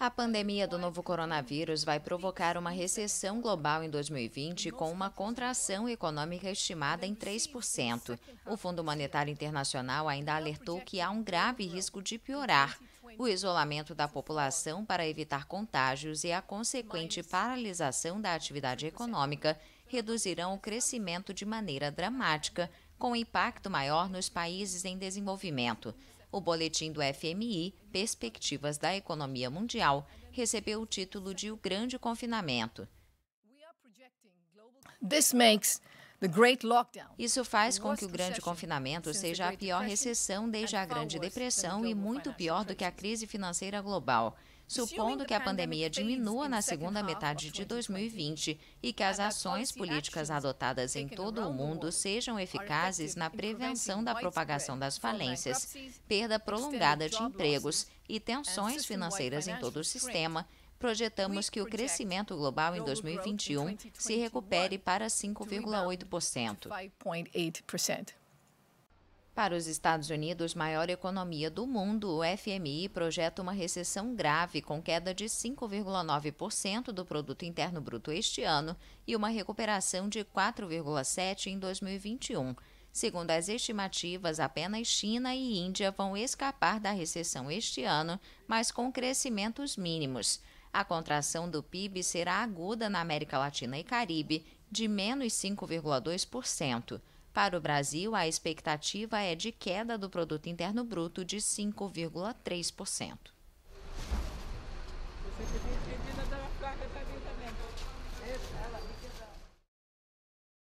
A pandemia do novo coronavírus vai provocar uma recessão global em 2020 com uma contração econômica estimada em 3%. O Fundo Monetário Internacional ainda alertou que há um grave risco de piorar o isolamento da população para evitar contágios e a consequente paralisação da atividade econômica reduzirão o crescimento de maneira dramática com impacto maior nos países em desenvolvimento. O boletim do FMI, Perspectivas da Economia Mundial, recebeu o título de O Grande Confinamento. This makes isso faz com que o grande confinamento seja a pior recessão desde a Grande Depressão e muito pior do que a crise financeira global. Supondo que a pandemia diminua na segunda metade de 2020 e que as ações políticas adotadas em todo o mundo sejam eficazes na prevenção da propagação das falências, perda prolongada de empregos e tensões financeiras em todo o sistema, projetamos que o crescimento global em 2021 se recupere para 5,8%. Para os Estados Unidos, maior economia do mundo, o FMI projeta uma recessão grave com queda de 5,9% do produto interno bruto este ano e uma recuperação de 4,7 em 2021. Segundo as estimativas, apenas China e Índia vão escapar da recessão este ano, mas com crescimentos mínimos. A contração do PIB será aguda na América Latina e Caribe, de menos 5,2%. Para o Brasil, a expectativa é de queda do produto interno bruto de 5,3%.